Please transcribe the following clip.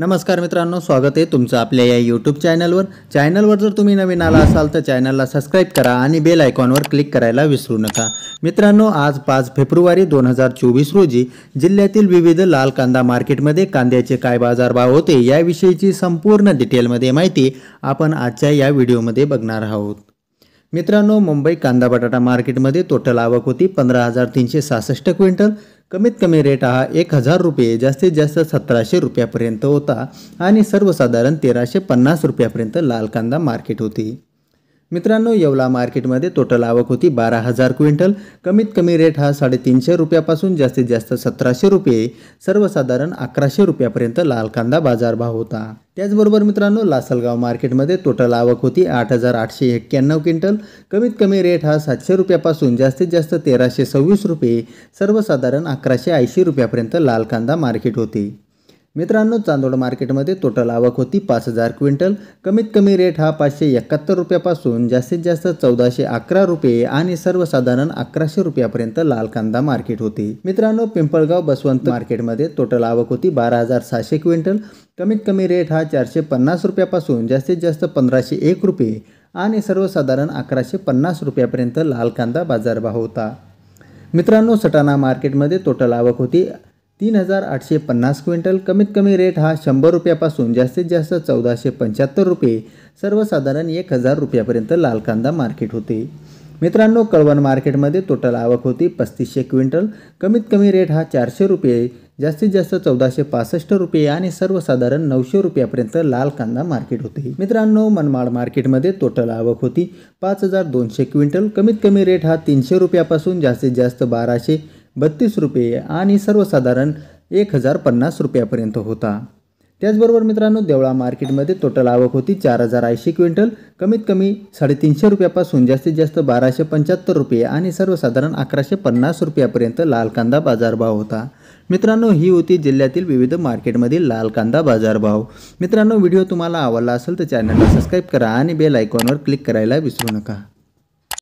नमस्कार मित्रांनो स्वागत आहे तुमचं आपल्या या यूट्यूब चॅनलवर चॅनलवर जर तुम्ही नवीन आला असाल तर चॅनलला सबस्क्राईब करा आणि बेल आयकॉनवर क्लिक करायला विसरू नका मित्रांनो आज पाच फेब्रुवारी दोन हजार चोवीस रोजी जिल्ह्यातील विविध लाल कांदा मार्केटमध्ये कांद्याचे काय बाजारभाव होते याविषयीची संपूर्ण डिटेलमध्ये माहिती आपण आजच्या या व्हिडिओमध्ये बघणार आहोत मित्रांनो मुंबई कांदा बटाटा मार्केटमध्ये टोटल आवक होती पंधरा हजार तीनशे सहासष्ट क्विंटल कमीत कमी रेट हा एक हजार रुपये जास्तीत जास्त सतराशे रुपयापर्यंत होता आणि सर्वसाधारण तेराशे पन्नास रुपयापर्यंत लाल कांदा मार्केट होती मित्रांनो येवला मार्केटमध्ये टोटल आवक होती बारा हजार क्विंटल कमीत कमी रेट हा साडेतीनशे रुपयापासून जास्तीत जास्त सतराशे रुपये सर्वसाधारण अकराशे रुपयापर्यंत लाल कांदा बाजारभाव होता त्याचबरोबर मित्रांनो लासलगाव मार्केटमध्ये टोटल आवक होती आठ हजार आठशे एक्क्याण्णव क्विंटल कमीत कमी रेट हा सातशे रुपयापासून जास्तीत जास्त तेराशे सव्वीस रुपये सर्वसाधारण अकराशे ऐंशी रुपयापर्यंत लाल कांदा मार्केट होती। मित्रांनो चांदोड मार्केटमध्ये टोटल आवक होती पाच हजार क्विंटल कमीत कमी रेट हा पाचशे एकाहत्तर रुपयापासून जास्तीत जास्त चौदाशे अकरा रुपये आणि सर्वसाधारण अकराशे रुपयापर्यंत लाल कांदा मार्केट होती मित्रांनो पिंपळगाव बसवंत मार्केटमध्ये टोटल आवक होती बारा हजार सहाशे क्विंटल कमीत कमी रेट हा चारशे पन्नास रुपयापासून जास्तीत जास्त पंधराशे एक रुपये आणि सर्वसाधारण अकराशे पन्नास रुपयापर्यंत लाल कांदा बाजारभाव होता मित्रांनो सटाणा मार्केटमध्ये टोटल आवक होती तीन हजार आठशे पन्नास क्विंटल कमीत कमी रेट हा शंभर रुपयापासून जास्तीत जास्त चौदाशे पंच्याहत्तर रुपये सर्वसाधारण एक हजार रुपयापर्यंत लाल कांदा मार्केट होते मित्रांनो कळवण मार्केटमध्ये टोटल आवक होती पस्तीसशे क्विंटल कमीत कमी रेट हा चारशे रुपये जास्तीत जास्त चौदाशे पासष्ट रुपये आणि सर्वसाधारण नऊशे रुपयापर्यंत लाल कांदा मार्केट होते मित्रांनो मनमाड मार्केटमध्ये टोटल आवक होती पाच हजार दोनशे क्विंटल कमीत कमी रेट हा तीनशे रुपयापासून जास्तीत जास्त बाराशे बत्तीस रुपये आणि सर्वसाधारण एक हजार पन्नास रुपयापर्यंत होता त्याचबरोबर मित्रांनो देवळा मार्केटमध्ये टोटल आवक होती चार हजार ऐंशी क्विंटल कमीत कमी साडेतीनशे रुपयापासून जास्तीत जास्त बाराशे पंच्याहत्तर रुपये आणि सर्वसाधारण अकराशे पन्नास रुपयापर्यंत लाल कांदा बाजारभाव होता मित्रांनो ही होती जिल्ह्यातील विविध मार्केटमधील लाल कांदा बाजारभाव मित्रांनो व्हिडिओ तुम्हाला आवडला असेल तर चॅनलला सबस्क्राईब करा आणि बेल आयकॉनवर क्लिक करायला विसरू नका